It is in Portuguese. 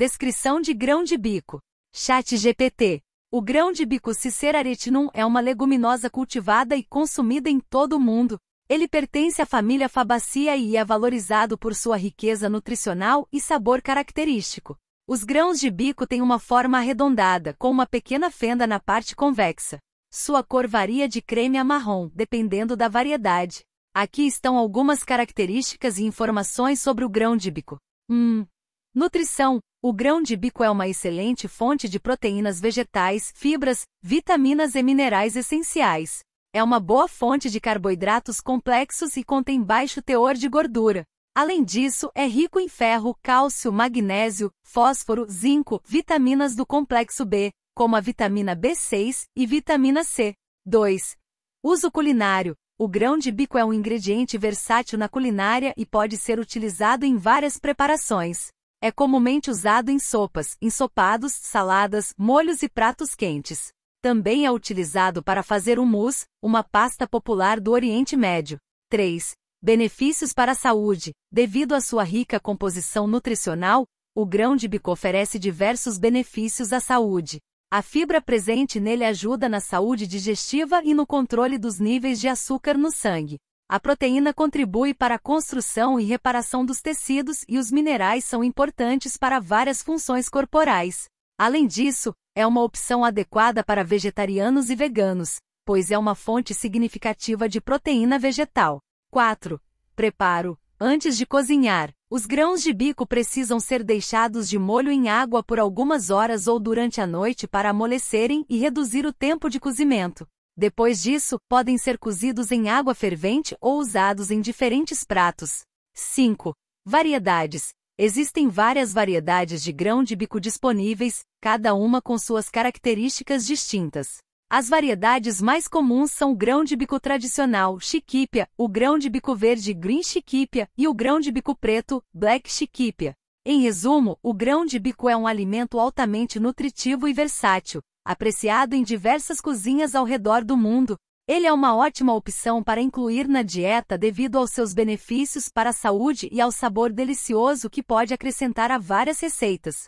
Descrição de grão de bico. Chat GPT. O grão de bico Ciceraretinum é uma leguminosa cultivada e consumida em todo o mundo. Ele pertence à família Fabaceae e é valorizado por sua riqueza nutricional e sabor característico. Os grãos de bico têm uma forma arredondada, com uma pequena fenda na parte convexa. Sua cor varia de creme a marrom, dependendo da variedade. Aqui estão algumas características e informações sobre o grão de bico. Hum. Nutrição: o grão de bico é uma excelente fonte de proteínas vegetais, fibras, vitaminas e minerais essenciais. É uma boa fonte de carboidratos complexos e contém baixo teor de gordura. Além disso, é rico em ferro, cálcio, magnésio, fósforo, zinco, vitaminas do complexo B, como a vitamina B6 e vitamina C. 2. Uso culinário. O grão de bico é um ingrediente versátil na culinária e pode ser utilizado em várias preparações. É comumente usado em sopas, ensopados, saladas, molhos e pratos quentes. Também é utilizado para fazer o mousse, uma pasta popular do Oriente Médio. 3. Benefícios para a saúde. Devido à sua rica composição nutricional, o grão de bico oferece diversos benefícios à saúde. A fibra presente nele ajuda na saúde digestiva e no controle dos níveis de açúcar no sangue. A proteína contribui para a construção e reparação dos tecidos e os minerais são importantes para várias funções corporais. Além disso, é uma opção adequada para vegetarianos e veganos, pois é uma fonte significativa de proteína vegetal. 4. Preparo. Antes de cozinhar, os grãos de bico precisam ser deixados de molho em água por algumas horas ou durante a noite para amolecerem e reduzir o tempo de cozimento. Depois disso, podem ser cozidos em água fervente ou usados em diferentes pratos. 5. Variedades. Existem várias variedades de grão de bico disponíveis, cada uma com suas características distintas. As variedades mais comuns são o grão de bico tradicional, chiquípia, o grão de bico verde, green chiquípia, e o grão de bico preto, black chiquípia. Em resumo, o grão de bico é um alimento altamente nutritivo e versátil, apreciado em diversas cozinhas ao redor do mundo. Ele é uma ótima opção para incluir na dieta devido aos seus benefícios para a saúde e ao sabor delicioso que pode acrescentar a várias receitas.